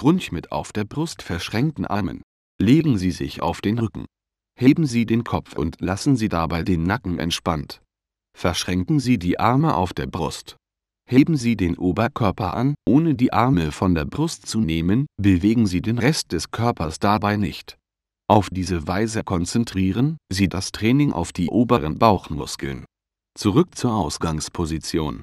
Grundsch mit auf der Brust verschränkten Armen. Legen Sie sich auf den Rücken. Heben Sie den Kopf und lassen Sie dabei den Nacken entspannt. Verschränken Sie die Arme auf der Brust. Heben Sie den Oberkörper an, ohne die Arme von der Brust zu nehmen, bewegen Sie den Rest des Körpers dabei nicht. Auf diese Weise konzentrieren Sie das Training auf die oberen Bauchmuskeln. Zurück zur Ausgangsposition.